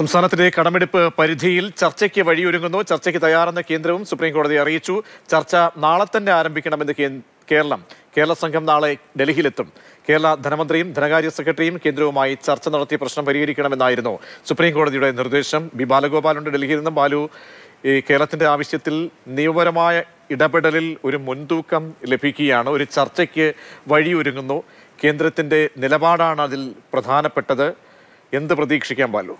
സംസ്ഥാനത്തിന്റെ കടമെടുപ്പ് പരിധിയിൽ ചർച്ചയ്ക്ക് വഴിയൊരുങ്ങുന്നു ചർച്ചയ്ക്ക് തയ്യാറെന്ന കേന്ദ്രവും സുപ്രീം കോടതി അറിയിച്ചു ചർച്ച നാളെ തന്നെ ആരംഭിക്കണമെന്ന് കേരളം കേരള സംഘം നാളെ ഡൽഹിയിലെത്തും കേരള ധനമന്ത്രിയും ധനകാര്യ സെക്രട്ടറിയും കേന്ദ്രവുമായി ചർച്ച നടത്തി പ്രശ്നം പരിഹരിക്കണമെന്നായിരുന്നു സുപ്രീം കോടതിയുടെ നിർദ്ദേശം ബി ബാലഗോപാലുണ്ട് ഡൽഹിയിൽ നിന്നും ബാലു ഈ കേരളത്തിന്റെ ആവശ്യത്തിൽ നിയമപരമായ ഇടപെടലിൽ ഒരു മുൻതൂക്കം ലഭിക്കുകയാണ് ഒരു ചർച്ചയ്ക്ക് വഴിയൊരുങ്ങുന്നു കേന്ദ്രത്തിന്റെ നിലപാടാണ് അതിൽ പ്രധാനപ്പെട്ടത് എന്ത് പ്രതീക്ഷിക്കാൻ പാലു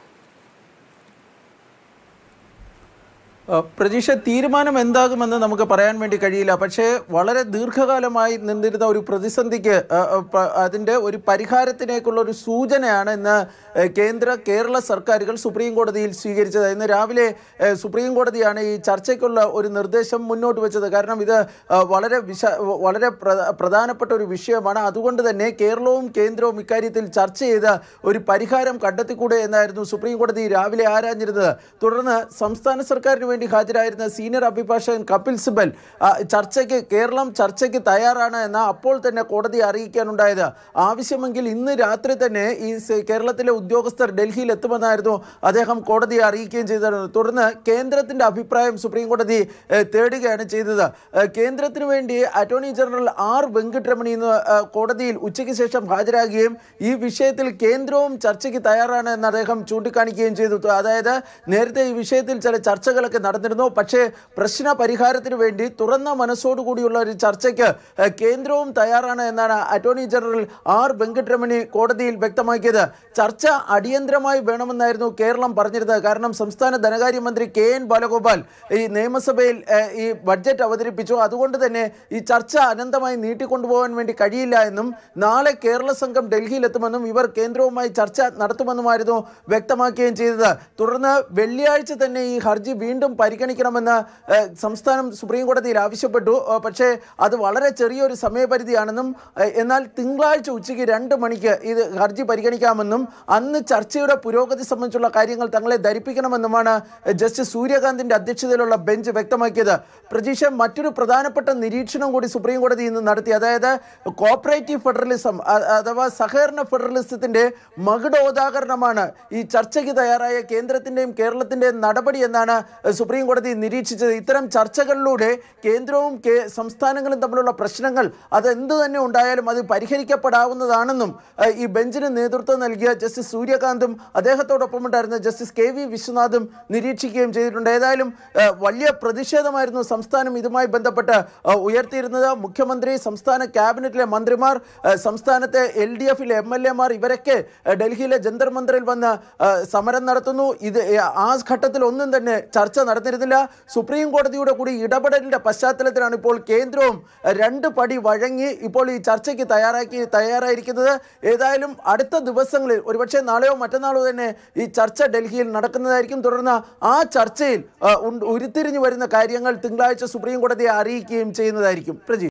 പ്രതീക്ഷ തീരുമാനം എന്താകുമെന്ന് നമുക്ക് പറയാൻ വേണ്ടി കഴിയില്ല പക്ഷേ വളരെ ദീർഘകാലമായി നിന്നിരുന്ന ഒരു പ്രതിസന്ധിക്ക് അതിൻ്റെ ഒരു പരിഹാരത്തിനേക്കുള്ള ഒരു സൂചനയാണ് ഇന്ന് കേന്ദ്ര കേരള സർക്കാരുകൾ സുപ്രീം കോടതിയിൽ സ്വീകരിച്ചത് ഇന്ന് രാവിലെ സുപ്രീം കോടതിയാണ് ഈ ചർച്ചയ്ക്കുള്ള ഒരു നിർദ്ദേശം മുന്നോട്ട് വെച്ചത് കാരണം ഇത് വളരെ വിശ വളരെ പ്രധാനപ്പെട്ട ഒരു വിഷയമാണ് അതുകൊണ്ട് തന്നെ കേരളവും കേന്ദ്രവും ഇക്കാര്യത്തിൽ ചർച്ച ചെയ്ത് ഒരു പരിഹാരം കണ്ടെത്തിക്കൂടെ എന്നായിരുന്നു സുപ്രീം കോടതി രാവിലെ ആരാഞ്ഞിരുന്നത് തുടർന്ന് സംസ്ഥാന സർക്കാരിന് വേണ്ടി ഹാജരായിരുന്ന സീനിയർ അഭിഭാഷകൻ കപിൽ സിബൽ ചർച്ചയ്ക്ക് കേരളം ചർച്ചയ്ക്ക് തയ്യാറാണ് എന്ന് അപ്പോൾ തന്നെ കോടതി അറിയിക്കാനുണ്ടായത് ആവശ്യമെങ്കിൽ ഇന്ന് രാത്രി തന്നെ ഈ കേരളത്തിലെ ഉദ്യോഗസ്ഥർ ഡൽഹിയിൽ എത്തുമെന്നായിരുന്നു അദ്ദേഹം കോടതിയെ അറിയിക്കുകയും ചെയ്തിരുന്നു തുടർന്ന് കേന്ദ്രത്തിൻ്റെ അഭിപ്രായം സുപ്രീം കോടതി തേടുകയാണ് ചെയ്തത് കേന്ദ്രത്തിന് വേണ്ടി അറ്റോർണി ജനറൽ ആർ വെങ്കിട്ടരമണി ഇന്ന് കോടതിയിൽ ഉച്ചയ്ക്ക് ശേഷം ഹാജരാകുകയും ഈ വിഷയത്തിൽ കേന്ദ്രവും ചർച്ചയ്ക്ക് തയ്യാറാണ് എന്ന് അദ്ദേഹം ചൂണ്ടിക്കാണിക്കുകയും ചെയ്തു അതായത് നേരത്തെ ഈ വിഷയത്തിൽ ചില ചർച്ചകളൊക്കെ നടന്നിരുന്നു പക്ഷേ പ്രശ്ന പരിഹാരത്തിന് വേണ്ടി തുറന്ന മനസ്സോടുകൂടിയുള്ള ഒരു ചർച്ചയ്ക്ക് കേന്ദ്രവും തയ്യാറാണ് എന്നാണ് അറ്റോർണി ജനറൽ ആർ വെങ്കട്ടരമണി കോടതിയിൽ വ്യക്തമാക്കിയത് ചർച്ച അടിയന്തരമായി വേണമെന്നായിരുന്നു കേരളം പറഞ്ഞിരുന്നത് കാരണം സംസ്ഥാന ധനകാര്യമന്ത്രി കെ എൻ ബാലഗോപാൽ ഈ നിയമസഭയിൽ ഈ ബഡ്ജറ്റ് അവതരിപ്പിച്ചു അതുകൊണ്ട് തന്നെ ഈ ചർച്ച അനന്തമായി നീട്ടിക്കൊണ്ടുപോകാൻ വേണ്ടി കഴിയില്ല എന്നും നാളെ കേരള സംഘം ഡൽഹിയിലെത്തുമെന്നും ഇവർ കേന്ദ്രവുമായി ചർച്ച നടത്തുമെന്നുമായിരുന്നു വ്യക്തമാക്കുകയും ചെയ്തത് തുടർന്ന് വെള്ളിയാഴ്ച തന്നെ ഈ ഹർജി വീണ്ടും ഇതും പരിഗണിക്കണമെന്ന് സംസ്ഥാനം സുപ്രീം കോടതിയിൽ ആവശ്യപ്പെട്ടു പക്ഷേ അത് വളരെ ചെറിയൊരു സമയപരിധിയാണെന്നും എന്നാൽ തിങ്കളാഴ്ച ഉച്ചയ്ക്ക് രണ്ട് മണിക്ക് ഇത് ഹർജി പരിഗണിക്കാമെന്നും അന്ന് ചർച്ചയുടെ പുരോഗതി സംബന്ധിച്ചുള്ള കാര്യങ്ങൾ തങ്ങളെ ധരിപ്പിക്കണമെന്നുമാണ് ജസ്റ്റിസ് സൂര്യകാന്തിൻ്റെ അധ്യക്ഷതയിലുള്ള ബെഞ്ച് വ്യക്തമാക്കിയത് പ്രതീക്ഷ മറ്റൊരു പ്രധാനപ്പെട്ട നിരീക്ഷണം കൂടി സുപ്രീം കോടതി ഇന്ന് നടത്തി അതായത് കോപ്പറേറ്റീവ് ഫെഡറലിസം അഥവാ സഹകരണ ഫെഡറലിസത്തിൻ്റെ മകുടോദാഹരണമാണ് ഈ ചർച്ചയ്ക്ക് തയ്യാറായ കേന്ദ്രത്തിൻ്റെയും കേരളത്തിൻ്റെയും നടപടി എന്നാണ് സുപ്രീം കോടതി നിരീക്ഷിച്ചത് ഇത്തരം ചർച്ചകളിലൂടെ കേന്ദ്രവും സംസ്ഥാനങ്ങളും തമ്മിലുള്ള പ്രശ്നങ്ങൾ എന്തു തന്നെ ഉണ്ടായാലും അത് പരിഹരിക്കപ്പെടാവുന്നതാണെന്നും ഈ ബെഞ്ചിന് നേതൃത്വം നൽകിയ ജസ്റ്റിസ് സൂര്യകാന്തും അദ്ദേഹത്തോടൊപ്പം ഉണ്ടായിരുന്ന ജസ്റ്റിസ് കെ വി വിശ്വനാഥും നിരീക്ഷിക്കുകയും ചെയ്തിട്ടുണ്ട് ഏതായാലും വലിയ പ്രതിഷേധമായിരുന്നു സംസ്ഥാനം ഇതുമായി ബന്ധപ്പെട്ട് ഉയർത്തിയിരുന്നത് മുഖ്യമന്ത്രി സംസ്ഥാന ക്യാബിനറ്റിലെ മന്ത്രിമാർ സംസ്ഥാനത്തെ എൽ ഡി എഫിലെ എം എൽ മാർ ഇവരൊക്കെ ഡൽഹിയിലെ ജന്തർ മന്ദിറിൽ വന്ന് സമരം നടത്തുന്നു ഇത് ആ ഘട്ടത്തിൽ ഒന്നും തന്നെ ചർച്ച നടന്നിരുന്നില്ല സുപ്രീം കോടതിയുടെ കൂടി ഇടപെടലിൻ്റെ പശ്ചാത്തലത്തിലാണ് ഇപ്പോൾ കേന്ദ്രവും രണ്ട് പടി വഴങ്ങി ഇപ്പോൾ ഈ ചർച്ചയ്ക്ക് തയ്യാറാക്കി തയ്യാറായിരിക്കുന്നത് ഏതായാലും അടുത്ത ദിവസങ്ങളിൽ ഒരുപക്ഷെ നാളെയോ മറ്റന്നാളോ തന്നെ ഈ ചർച്ച ഡൽഹിയിൽ നടക്കുന്നതായിരിക്കും തുടർന്ന് ആ ചർച്ചയിൽ ഉരുത്തിരിഞ്ഞു വരുന്ന കാര്യങ്ങൾ തിങ്കളാഴ്ച സുപ്രീം കോടതിയെ അറിയിക്കുകയും ചെയ്യുന്നതായിരിക്കും പ്രജി